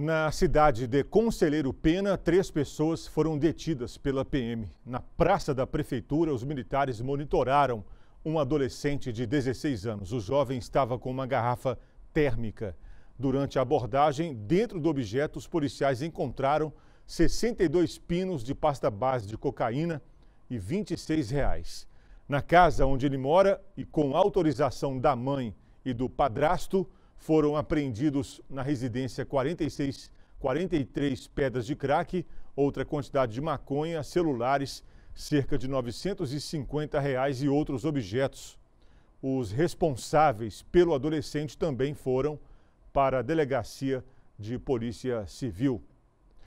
Na cidade de Conselheiro Pena, três pessoas foram detidas pela PM. Na praça da prefeitura, os militares monitoraram um adolescente de 16 anos. O jovem estava com uma garrafa térmica. Durante a abordagem, dentro do objeto, os policiais encontraram 62 pinos de pasta base de cocaína e 26 reais. Na casa onde ele mora e com autorização da mãe e do padrasto, foram apreendidos na residência 46, 43 pedras de crack, outra quantidade de maconha, celulares, cerca de 950 reais e outros objetos. Os responsáveis pelo adolescente também foram para a delegacia de polícia civil.